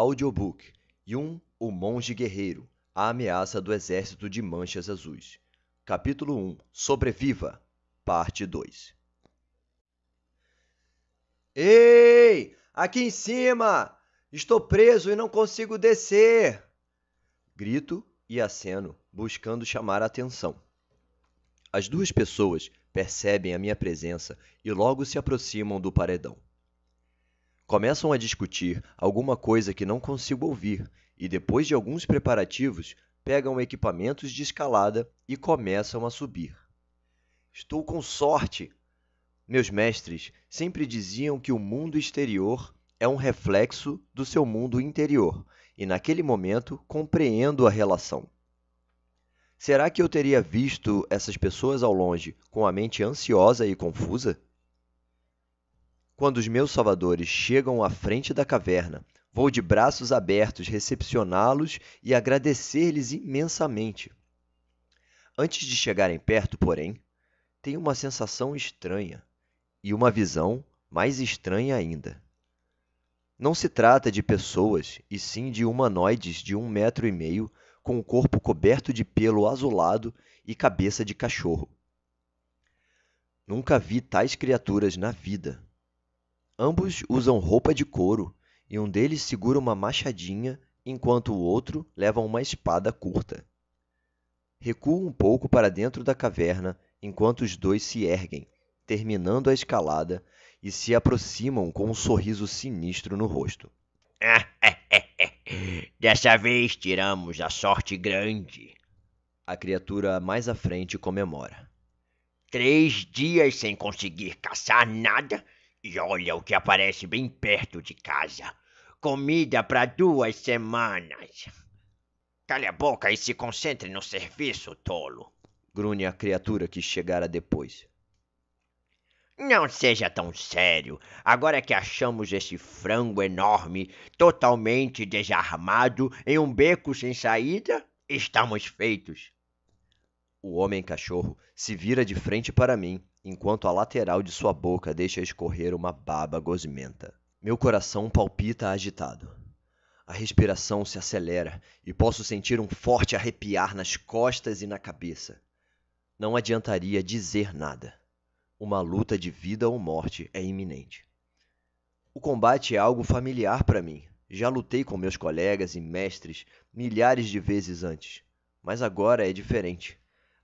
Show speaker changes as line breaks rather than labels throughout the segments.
audiobook Yun, o Monge Guerreiro, a ameaça do exército de manchas azuis. Capítulo 1 Sobreviva, parte 2 Ei! Aqui em cima! Estou preso e não consigo descer! Grito e aceno, buscando chamar a atenção. As duas pessoas percebem a minha presença e logo se aproximam do paredão começam a discutir alguma coisa que não consigo ouvir e depois de alguns preparativos pegam equipamentos de escalada e começam a subir. Estou com sorte. Meus mestres sempre diziam que o mundo exterior é um reflexo do seu mundo interior, e naquele momento compreendo a relação. Será que eu teria visto essas pessoas ao longe com a mente ansiosa e confusa? Quando os meus salvadores chegam à frente da caverna, vou de braços abertos recepcioná-los e agradecer-lhes imensamente. Antes de chegarem perto, porém, tenho uma sensação estranha e uma visão mais estranha ainda. Não se trata de pessoas, e sim de humanoides de um metro e meio, com o corpo coberto de pelo azulado e cabeça de cachorro. Nunca vi tais criaturas na vida. Ambos usam roupa de couro e um deles segura uma machadinha enquanto o outro leva uma espada curta. Recuo um pouco para dentro da caverna enquanto os dois se erguem, terminando a escalada e se aproximam com um sorriso sinistro no rosto. Dessa vez tiramos a sorte grande. A criatura mais à frente comemora. Três dias sem conseguir caçar nada e olha o que aparece bem perto de casa: comida para duas semanas. Cale a boca e se concentre no serviço, tolo. Grunhe é a criatura que chegara depois. Não seja tão sério. Agora que achamos esse frango enorme, totalmente desarmado, em um beco sem saída, estamos feitos. O homem cachorro se vira de frente para mim enquanto a lateral de sua boca deixa escorrer uma baba gozimenta, Meu coração palpita agitado. A respiração se acelera e posso sentir um forte arrepiar nas costas e na cabeça. Não adiantaria dizer nada. Uma luta de vida ou morte é iminente. O combate é algo familiar para mim. Já lutei com meus colegas e mestres milhares de vezes antes, mas agora é diferente.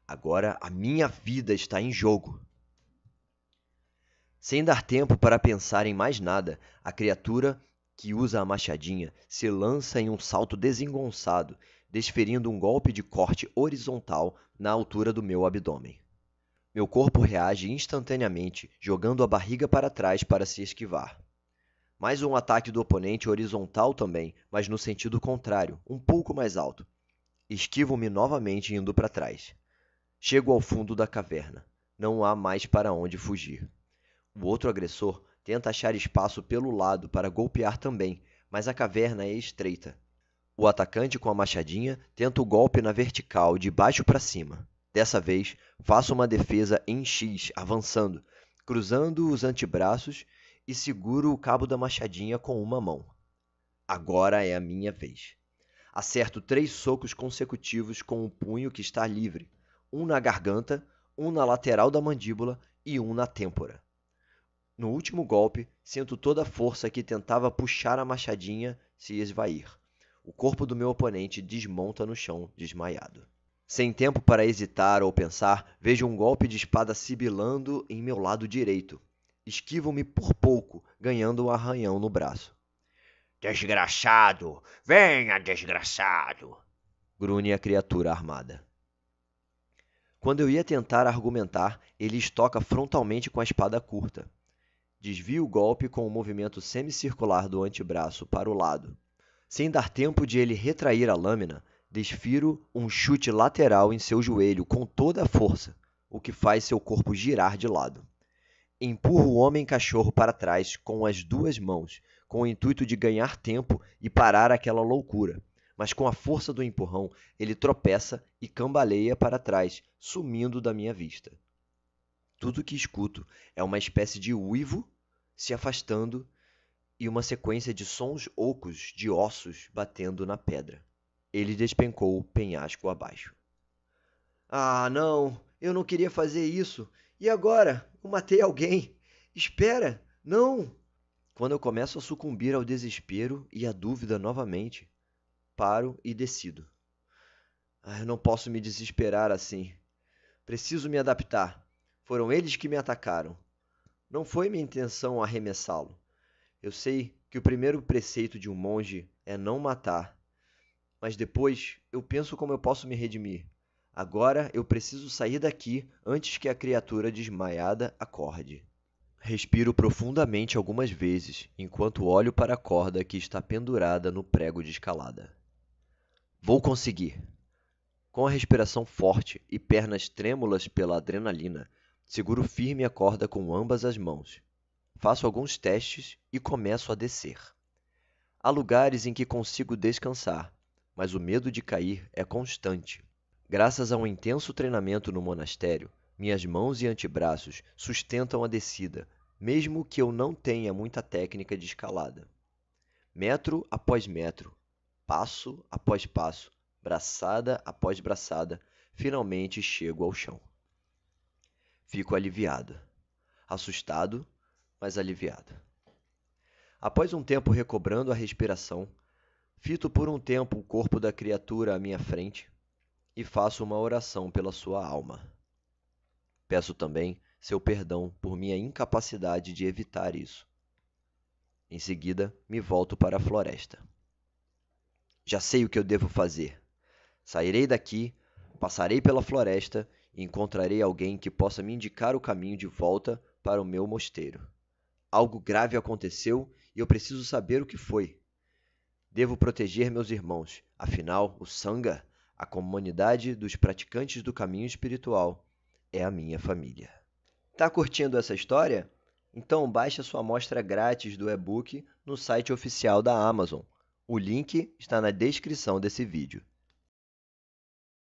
Agora a minha vida está em jogo. Sem dar tempo para pensar em mais nada, a criatura que usa a machadinha se lança em um salto desengonçado, desferindo um golpe de corte horizontal na altura do meu abdômen. Meu corpo reage instantaneamente, jogando a barriga para trás para se esquivar. Mais um ataque do oponente horizontal também, mas no sentido contrário, um pouco mais alto. Esquivo-me novamente indo para trás. Chego ao fundo da caverna. Não há mais para onde fugir. O outro agressor tenta achar espaço pelo lado para golpear também, mas a caverna é estreita. O atacante com a machadinha tenta o golpe na vertical, de baixo para cima. Dessa vez, faço uma defesa em X, avançando, cruzando os antebraços e seguro o cabo da machadinha com uma mão. Agora é a minha vez. Acerto três socos consecutivos com o punho que está livre: um na garganta, um na lateral da mandíbula e um na têmpora. No último golpe, sinto toda a força que tentava puxar a machadinha se esvair. O corpo do meu oponente desmonta no chão, desmaiado. Sem tempo para hesitar ou pensar, vejo um golpe de espada sibilando em meu lado direito. Esquivo-me por pouco, ganhando um arranhão no braço. Desgraçado! Venha, desgraçado! Grunhe a criatura armada. Quando eu ia tentar argumentar, ele estoca frontalmente com a espada curta desvia o golpe com o movimento semicircular do antebraço para o lado. Sem dar tempo de ele retrair a lâmina, desfiro um chute lateral em seu joelho com toda a força, o que faz seu corpo girar de lado. Empurro o homem-cachorro para trás com as duas mãos, com o intuito de ganhar tempo e parar aquela loucura. Mas com a força do empurrão, ele tropeça e cambaleia para trás, sumindo da minha vista. Tudo que escuto é uma espécie de uivo se afastando e uma sequência de sons ocos de ossos batendo na pedra. Ele despencou o penhasco abaixo. Ah, não! Eu não queria fazer isso! E agora? Eu matei alguém! Espera! Não! Quando eu começo a sucumbir ao desespero e à dúvida novamente, paro e decido. Ah, eu não posso me desesperar assim. Preciso me adaptar. Foram eles que me atacaram. Não foi minha intenção arremessá-lo. Eu sei que o primeiro preceito de um monge é não matar. Mas depois eu penso como eu posso me redimir. Agora eu preciso sair daqui antes que a criatura desmaiada acorde. Respiro profundamente algumas vezes enquanto olho para a corda que está pendurada no prego de escalada. Vou conseguir! Com a respiração forte e pernas trêmulas pela adrenalina, Seguro firme a corda com ambas as mãos. Faço alguns testes e começo a descer. Há lugares em que consigo descansar, mas o medo de cair é constante. Graças a um intenso treinamento no monastério, minhas mãos e antebraços sustentam a descida, mesmo que eu não tenha muita técnica de escalada. Metro após metro, passo após passo, braçada após braçada, finalmente chego ao chão. Fico aliviado. Assustado, mas aliviado. Após um tempo recobrando a respiração, fito por um tempo o corpo da criatura à minha frente e faço uma oração pela sua alma. Peço também seu perdão por minha incapacidade de evitar isso. Em seguida, me volto para a floresta. Já sei o que eu devo fazer. Sairei daqui, passarei pela floresta encontrarei alguém que possa me indicar o caminho de volta para o meu mosteiro. Algo grave aconteceu e eu preciso saber o que foi. Devo proteger meus irmãos, afinal, o Sangha, a comunidade dos praticantes do caminho espiritual, é a minha família. Tá curtindo essa história? Então baixe a sua amostra grátis do e-book no site oficial da Amazon. O link está na descrição desse vídeo.